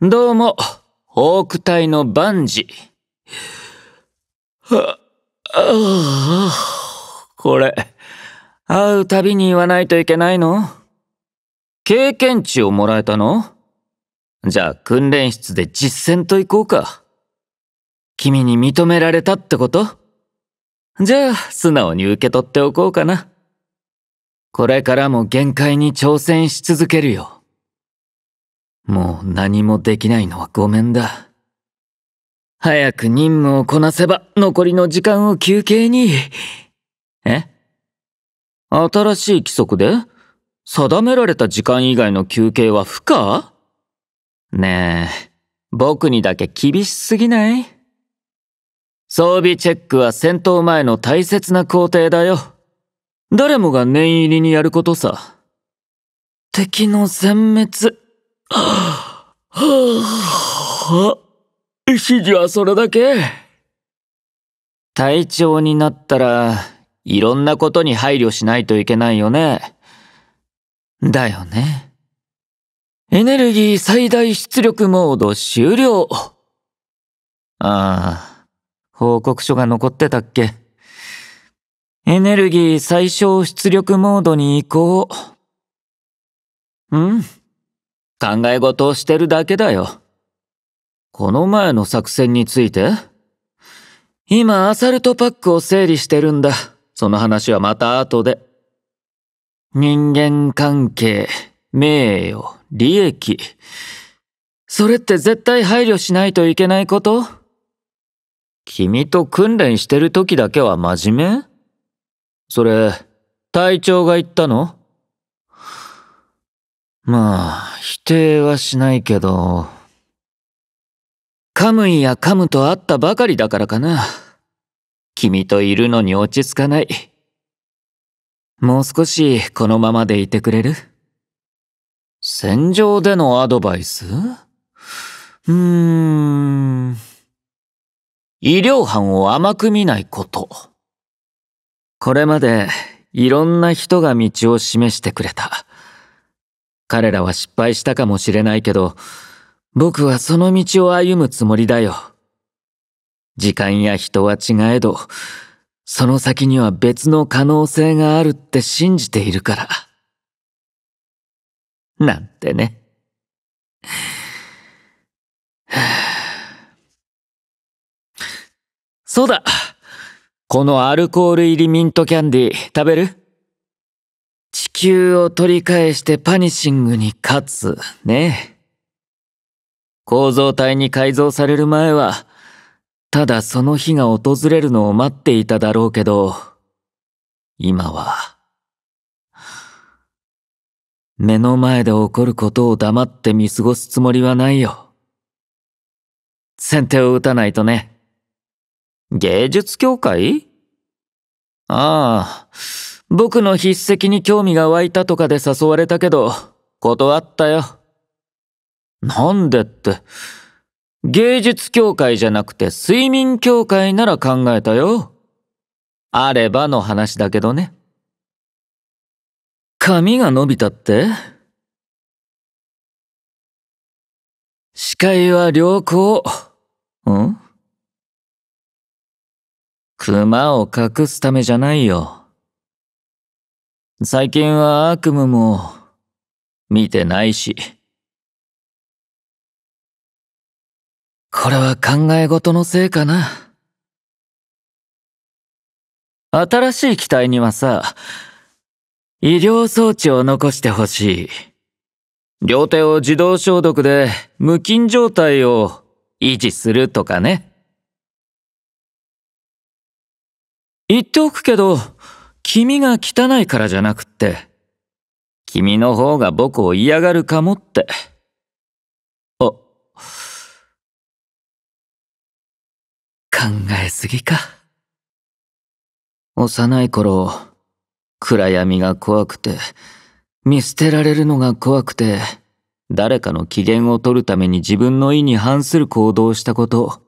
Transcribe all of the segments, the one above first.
どうも、ホーク隊のバンジ。は、ああ、これ、会うたびに言わないといけないの経験値をもらえたのじゃあ訓練室で実践といこうか。君に認められたってことじゃあ素直に受け取っておこうかな。これからも限界に挑戦し続けるよ。もう何もできないのはごめんだ。早く任務をこなせば残りの時間を休憩に。え新しい規則で定められた時間以外の休憩は不可ねえ、僕にだけ厳しすぎない装備チェックは戦闘前の大切な工程だよ。誰もが念入りにやることさ。敵の全滅。はあ、指示はそれだけ隊長になったら、いろんなことに配慮しないといけないよね。だよね。エネルギー最大出力モード終了。ああ、報告書が残ってたっけ。エネルギー最小出力モードに移行。うん考え事をしてるだけだよ。この前の作戦について今、アサルトパックを整理してるんだ。その話はまた後で。人間関係、名誉、利益。それって絶対配慮しないといけないこと君と訓練してる時だけは真面目それ、隊長が言ったのまあ、否定はしないけど。カムイやカムと会ったばかりだからかな。君といるのに落ち着かない。もう少しこのままでいてくれる戦場でのアドバイスうーん。医療班を甘く見ないこと。これまでいろんな人が道を示してくれた。彼らは失敗したかもしれないけど、僕はその道を歩むつもりだよ。時間や人は違えど、その先には別の可能性があるって信じているから。なんてね。そうだこのアルコール入りミントキャンディー食べる球を取り返してパニシングに勝つ、ね。構造体に改造される前は、ただその日が訪れるのを待っていただろうけど、今は、目の前で起こることを黙って見過ごすつもりはないよ。先手を打たないとね。芸術協会ああ、僕の筆跡に興味が湧いたとかで誘われたけど、断ったよ。なんでって、芸術協会じゃなくて睡眠協会なら考えたよ。あればの話だけどね。髪が伸びたって視界は良好。ん熊を隠すためじゃないよ。最近は悪夢も見てないし。これは考え事のせいかな。新しい機体にはさ、医療装置を残してほしい。両手を自動消毒で無菌状態を維持するとかね。言っておくけど、君が汚いからじゃなくって、君の方が僕を嫌がるかもって。あ、考えすぎか。幼い頃、暗闇が怖くて、見捨てられるのが怖くて、誰かの機嫌を取るために自分の意に反する行動をしたこと、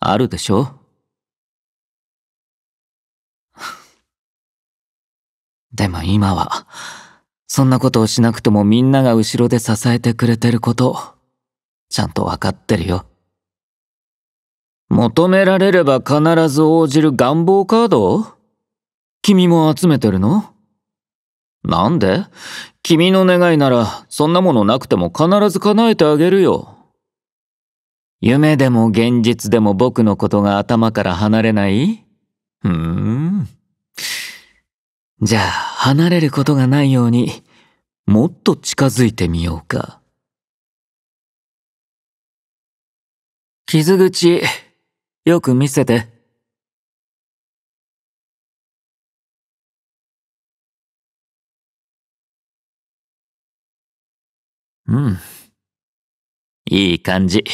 あるでしょでも今は、そんなことをしなくてもみんなが後ろで支えてくれてること、ちゃんとわかってるよ。求められれば必ず応じる願望カード君も集めてるのなんで君の願いならそんなものなくても必ず叶えてあげるよ。夢でも現実でも僕のことが頭から離れないふーん。じゃあ離れることがないようにもっと近づいてみようか。傷口、よく見せて。うん。いい感じ。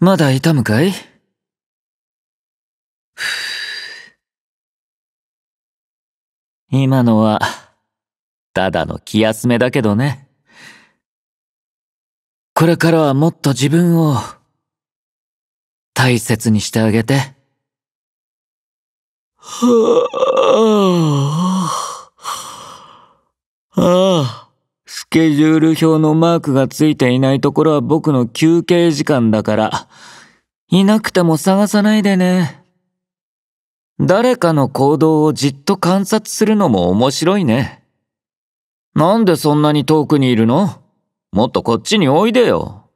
まだ痛むかい今のは、ただの気休めだけどね。これからはもっと自分を、大切にしてあげて。はあ、ああ、スケジュール表のマークがついていないところは僕の休憩時間だから、いなくても探さないでね。誰かの行動をじっと観察するのも面白いね。なんでそんなに遠くにいるのもっとこっちにおいでよ。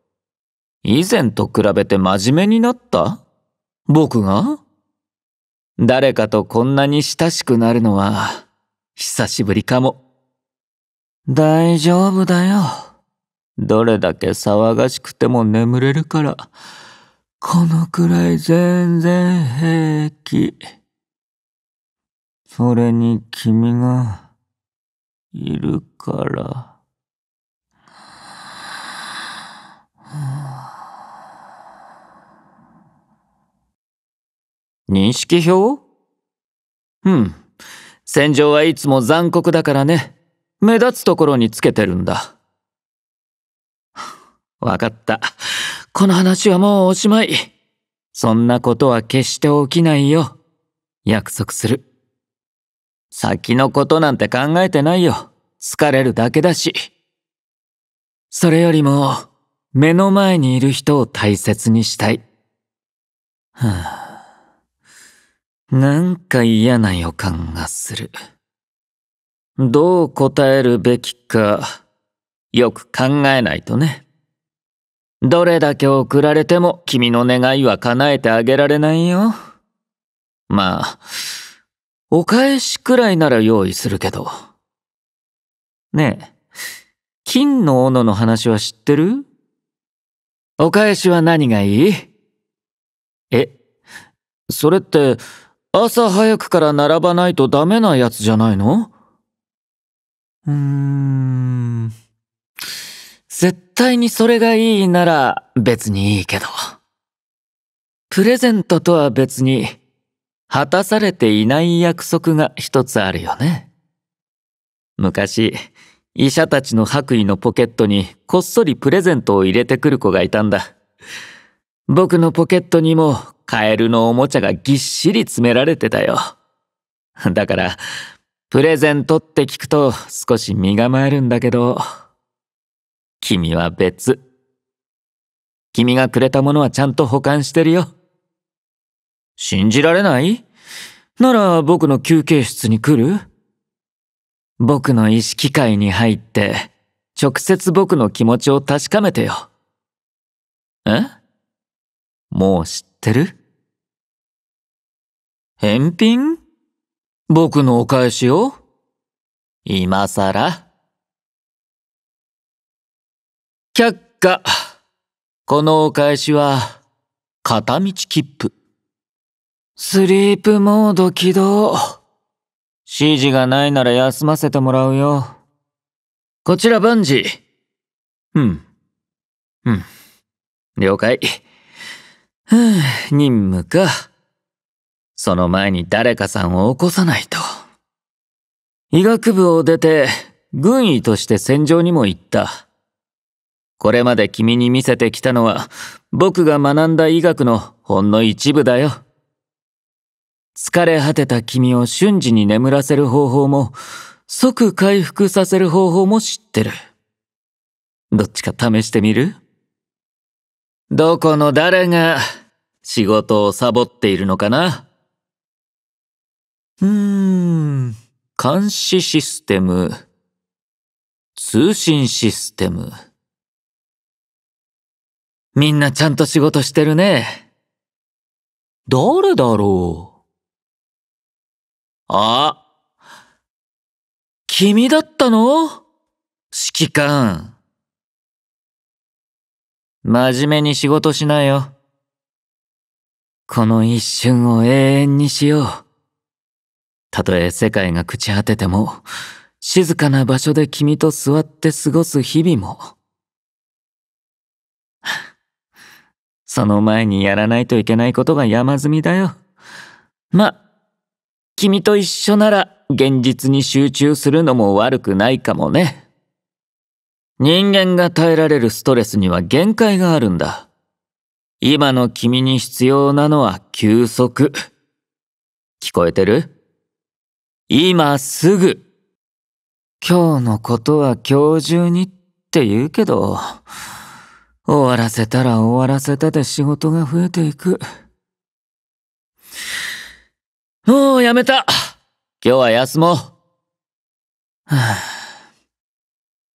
以前と比べて真面目になった僕が誰かとこんなに親しくなるのは、久しぶりかも。大丈夫だよ。どれだけ騒がしくても眠れるから、このくらい全然平気。それに君が、いるから。認識票うん。戦場はいつも残酷だからね。目立つところにつけてるんだ。わかった。この話はもうおしまい。そんなことは決して起きないよ。約束する。先のことなんて考えてないよ。疲れるだけだし。それよりも、目の前にいる人を大切にしたい。はあ、なんか嫌な予感がする。どう答えるべきか、よく考えないとね。どれだけ送られても君の願いは叶えてあげられないよ。まあ、お返しくらいなら用意するけど。ねえ、金の斧の話は知ってるお返しは何がいいえ、それって、朝早くから並ばないとダメなやつじゃないのうーん。絶対にそれがいいなら別にいいけど。プレゼントとは別に、果たされていない約束が一つあるよね。昔、医者たちの白衣のポケットにこっそりプレゼントを入れてくる子がいたんだ。僕のポケットにもカエルのおもちゃがぎっしり詰められてたよ。だから、プレゼントって聞くと少し身構えるんだけど、君は別。君がくれたものはちゃんと保管してるよ。信じられないなら僕の休憩室に来る僕の意識界に入って、直接僕の気持ちを確かめてよ。えもう知ってる返品僕のお返しを今さら却下。このお返しは、片道切符。スリープモード起動。指示がないなら休ませてもらうよ。こちらバンジー。うん。うん。了解。ふぅ、任務か。その前に誰かさんを起こさないと。医学部を出て、軍医として戦場にも行った。これまで君に見せてきたのは、僕が学んだ医学のほんの一部だよ。疲れ果てた君を瞬時に眠らせる方法も、即回復させる方法も知ってる。どっちか試してみるどこの誰が仕事をサボっているのかなうーん、監視システム、通信システム。みんなちゃんと仕事してるね。誰だろうあ君だったの指揮官。真面目に仕事しなよ。この一瞬を永遠にしよう。たとえ世界が朽ち果てても、静かな場所で君と座って過ごす日々も。その前にやらないといけないことが山積みだよ。ま、君と一緒なら現実に集中するのも悪くないかもね。人間が耐えられるストレスには限界があるんだ。今の君に必要なのは休息。聞こえてる今すぐ。今日のことは今日中にって言うけど、終わらせたら終わらせたで仕事が増えていく。もうやめた今日は休もう。はあ、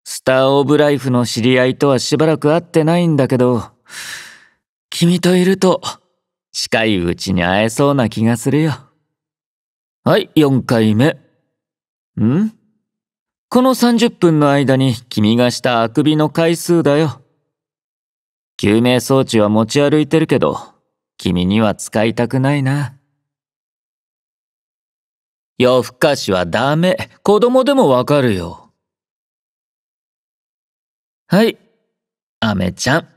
スター・オブ・ライフの知り合いとはしばらく会ってないんだけど、君といると近いうちに会えそうな気がするよ。はい、4回目。んこの30分の間に君がしたあくびの回数だよ。救命装置は持ち歩いてるけど、君には使いたくないな。夜更かしはダメ。子供でもわかるよ。はい。アメちゃん。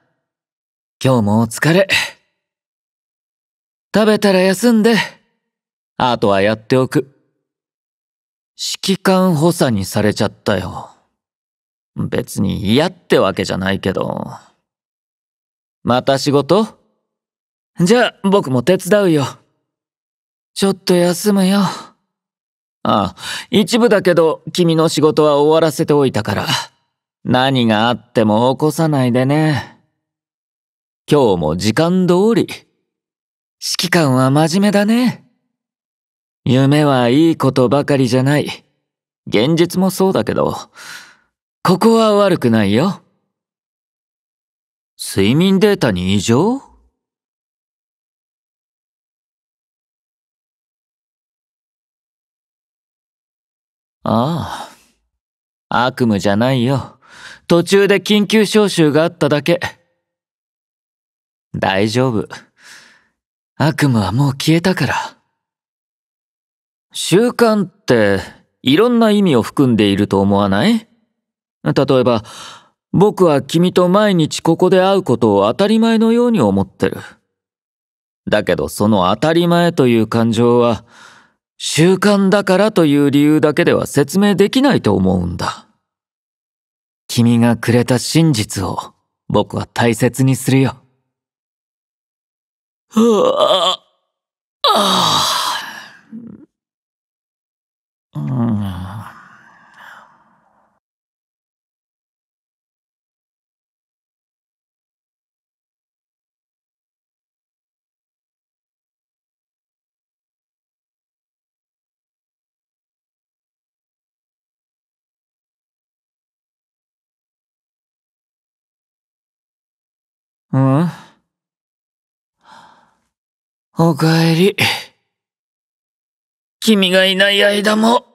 今日もお疲れ。食べたら休んで。あとはやっておく。指揮官補佐にされちゃったよ。別に嫌ってわけじゃないけど。また仕事じゃあ僕も手伝うよ。ちょっと休むよ。ああ、一部だけど君の仕事は終わらせておいたから。何があっても起こさないでね。今日も時間通り。指揮官は真面目だね。夢はいいことばかりじゃない。現実もそうだけど、ここは悪くないよ。睡眠データに異常ああ。悪夢じゃないよ。途中で緊急招集があっただけ。大丈夫。悪夢はもう消えたから。習慣っていろんな意味を含んでいると思わない例えば、僕は君と毎日ここで会うことを当たり前のように思ってる。だけどその当たり前という感情は、習慣だからという理由だけでは説明できないと思うんだ。君がくれた真実を僕は大切にするよ。あ、ああ、うんんおかえり。君がいない間も、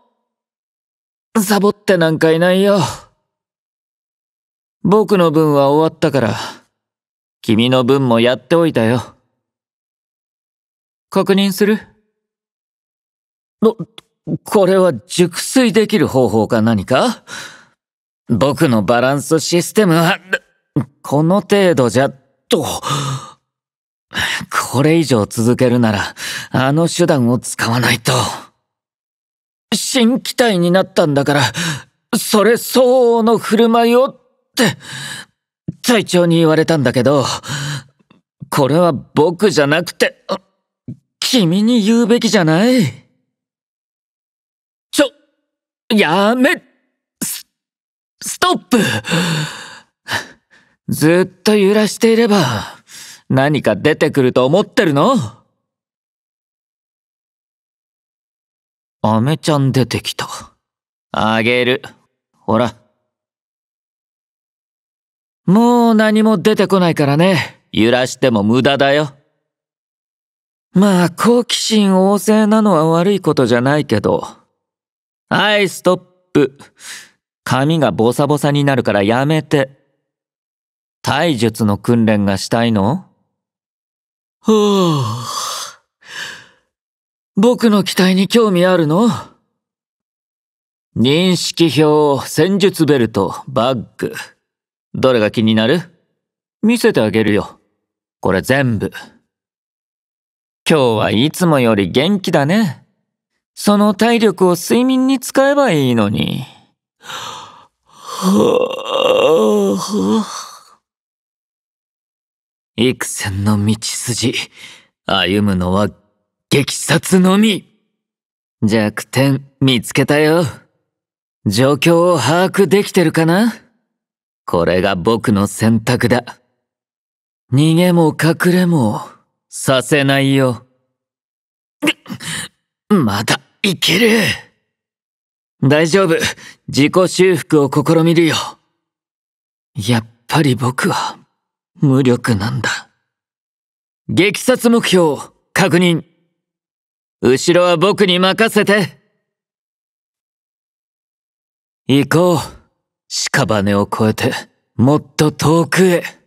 サボってなんかいないよ。僕の分は終わったから、君の分もやっておいたよ。確認するの、これは熟睡できる方法か何か僕のバランスシステムは、この程度じゃと。これ以上続けるなら、あの手段を使わないと。新機体になったんだから、それ相応の振る舞いをって、隊長に言われたんだけど、これは僕じゃなくて、君に言うべきじゃないちょ、やめ、ストップずっと揺らしていれば、何か出てくると思ってるのアメちゃん出てきた。あげる。ほら。もう何も出てこないからね。揺らしても無駄だよ。まあ、好奇心旺盛なのは悪いことじゃないけど。はい、ストップ。髪がボサボサになるからやめて。体術の訓練がしたいのはあ、僕の期待に興味あるの認識表、戦術ベルト、バッグ。どれが気になる見せてあげるよ。これ全部。今日はいつもより元気だね。その体力を睡眠に使えばいいのに。はぁ、はぁ。幾千の道筋、歩むのは激殺のみ弱点見つけたよ。状況を把握できてるかなこれが僕の選択だ。逃げも隠れもさせないよ。まだいける。大丈夫。自己修復を試みるよ。やっぱり僕は無力なんだ。撃殺目標、確認。後ろは僕に任せて。行こう。屍を越えて、もっと遠くへ。